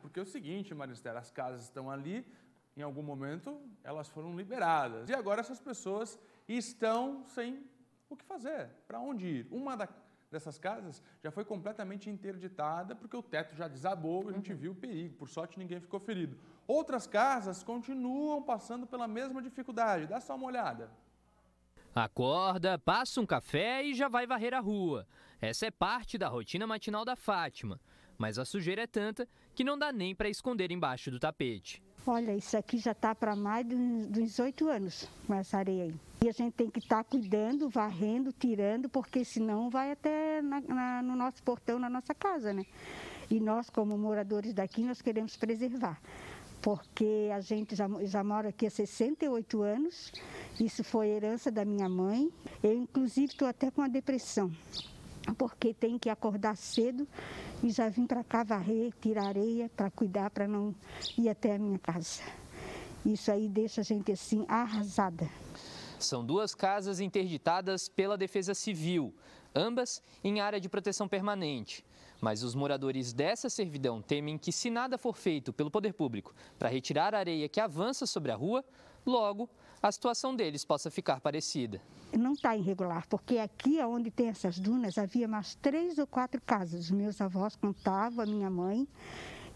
porque é o seguinte, Maristela, as casas estão ali, em algum momento elas foram liberadas. E agora essas pessoas estão sem o que fazer, para onde ir. Uma da, dessas casas já foi completamente interditada porque o teto já desabou, a gente uhum. viu o perigo, por sorte ninguém ficou ferido. Outras casas continuam passando pela mesma dificuldade, dá só uma olhada. Acorda, passa um café e já vai varrer a rua. Essa é parte da rotina matinal da Fátima mas a sujeira é tanta que não dá nem para esconder embaixo do tapete. Olha, isso aqui já está para mais dos oito anos com essa areia aí. E a gente tem que estar tá cuidando, varrendo, tirando, porque senão vai até na, na, no nosso portão, na nossa casa, né? E nós, como moradores daqui, nós queremos preservar porque a gente já, já mora aqui há 68 anos, isso foi herança da minha mãe. Eu, inclusive, estou até com uma depressão, porque tem que acordar cedo e já vim para cá varrer, tirar areia para cuidar, para não ir até a minha casa. Isso aí deixa a gente assim arrasada. São duas casas interditadas pela Defesa Civil, ambas em área de proteção permanente. Mas os moradores dessa servidão temem que, se nada for feito pelo poder público para retirar a areia que avança sobre a rua, logo a situação deles possa ficar parecida. Não está irregular, porque aqui é onde tem essas dunas havia mais três ou quatro casas. Meus avós contavam, a minha mãe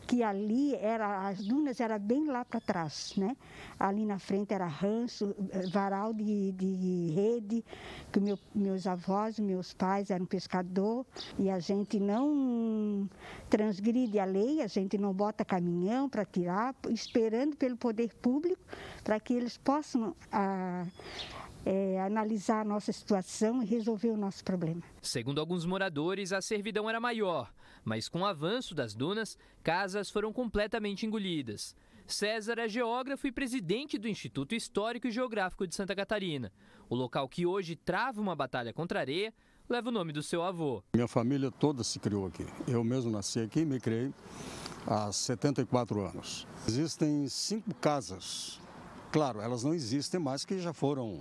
que ali era as dunas era bem lá para trás, né? Ali na frente era rancho, eh, varal de, de rede, que meu, meus avós, meus pais eram pescador e a gente não transgride a lei, a gente não bota caminhão para tirar, esperando pelo poder público para que eles possam ah, é, analisar a nossa situação e resolver o nosso problema. Segundo alguns moradores, a servidão era maior, mas com o avanço das dunas, casas foram completamente engolidas. César é geógrafo e presidente do Instituto Histórico e Geográfico de Santa Catarina. O local que hoje trava uma batalha contra a areia leva o nome do seu avô. Minha família toda se criou aqui. Eu mesmo nasci aqui e me criei há 74 anos. Existem cinco casas Claro, elas não existem mais, que já foram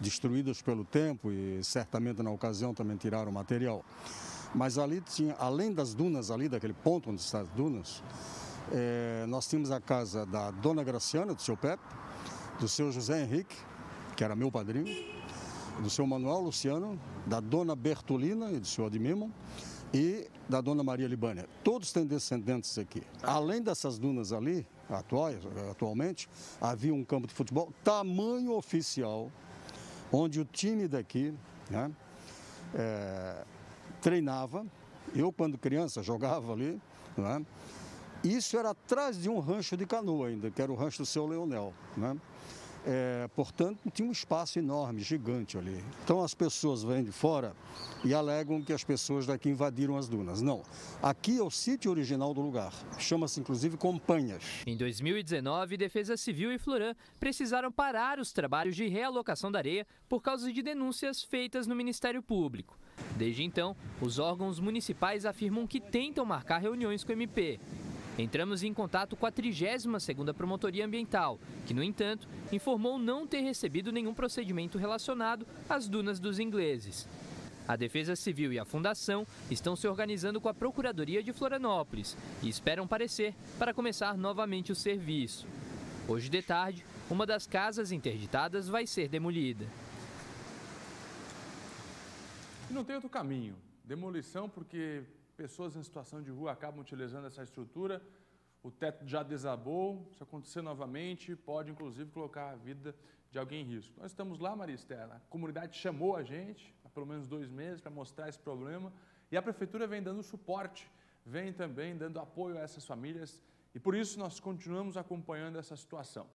destruídas pelo tempo e certamente na ocasião também tiraram material. Mas ali tinha, além das dunas ali, daquele ponto onde estão as dunas, é, nós tínhamos a casa da Dona Graciana, do seu Pepe, do seu José Henrique, que era meu padrinho, do seu Manuel Luciano, da Dona Bertolina e do seu Admimo, e da Dona Maria Libânia. Todos têm descendentes aqui. Além dessas dunas ali, atuais, atualmente, havia um campo de futebol tamanho oficial, onde o time daqui né, é, treinava. Eu, quando criança, jogava ali. Né? Isso era atrás de um rancho de canoa ainda, que era o rancho do seu Leonel. Né? É, portanto, tinha um espaço enorme, gigante ali. Então as pessoas vêm de fora e alegam que as pessoas daqui invadiram as dunas. Não. Aqui é o sítio original do lugar. Chama-se inclusive Companhas. Em 2019, Defesa Civil e Florã precisaram parar os trabalhos de realocação da areia por causa de denúncias feitas no Ministério Público. Desde então, os órgãos municipais afirmam que tentam marcar reuniões com o MP, Entramos em contato com a 32ª Promotoria Ambiental, que, no entanto, informou não ter recebido nenhum procedimento relacionado às dunas dos ingleses. A Defesa Civil e a Fundação estão se organizando com a Procuradoria de Florianópolis e esperam parecer para começar novamente o serviço. Hoje de tarde, uma das casas interditadas vai ser demolida. Não tem outro caminho. Demolição porque pessoas em situação de rua acabam utilizando essa estrutura. O teto já desabou, se acontecer novamente, pode inclusive colocar a vida de alguém em risco. Nós estamos lá, Maristela, a comunidade chamou a gente há pelo menos dois meses para mostrar esse problema e a prefeitura vem dando suporte, vem também dando apoio a essas famílias e por isso nós continuamos acompanhando essa situação.